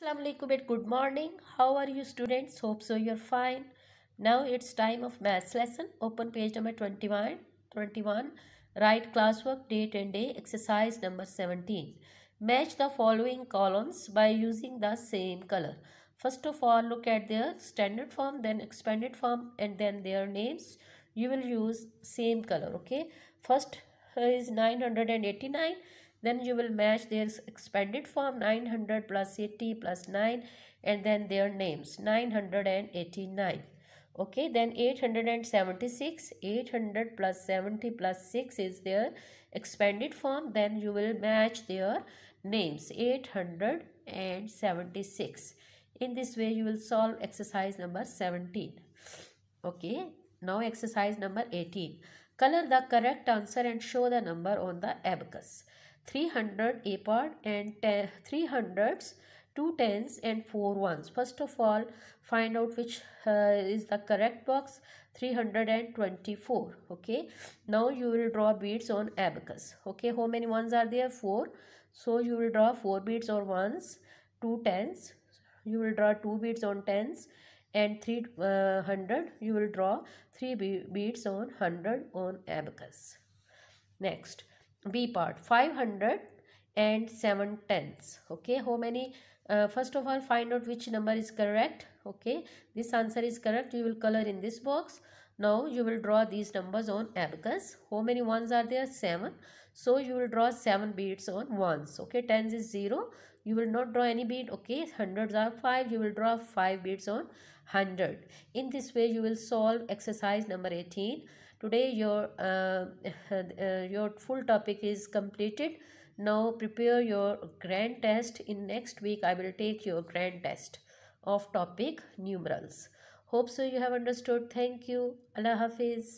Assalamu alaikum and good morning. How are you students? Hope so you're fine. Now it's time of maths lesson. Open page number 21. 21. Write classwork date and day. Exercise number 17. Match the following columns by using the same color. First of all, look at their standard form, then expanded form and then their names. You will use same color, okay? First is 989 then you will match their expanded form 900 plus 80 plus 9 and then their names 989 okay then 876 800 plus 70 plus 6 is their expanded form then you will match their names 876 in this way you will solve exercise number 17 okay now exercise number 18 color the correct answer and show the number on the abacus 300 a part and 3 hundreds 2 tens and 4 ones. First of all, find out which uh, is the correct box 324. Okay, now you will draw beads on abacus. Okay, how many ones are there? 4. So you will draw 4 beads or ones, 2 tens. You will draw 2 beads on tens and 300. Uh, you will draw 3 be beads on 100 on abacus. Next. B part 500 and 7 tenths. Okay, how many? Uh, first of all, find out which number is correct. Okay, this answer is correct. You will color in this box. Now you will draw these numbers on abacus. How many ones are there? 7. So you will draw 7 beads on ones. Okay, tens is 0. You will not draw any bead. Okay, hundreds are 5. You will draw 5 beads on 100. In this way you will solve exercise number 18 today your uh, uh, uh, your full topic is completed now prepare your grand test in next week i will take your grand test of topic numerals hope so you have understood thank you allah hafiz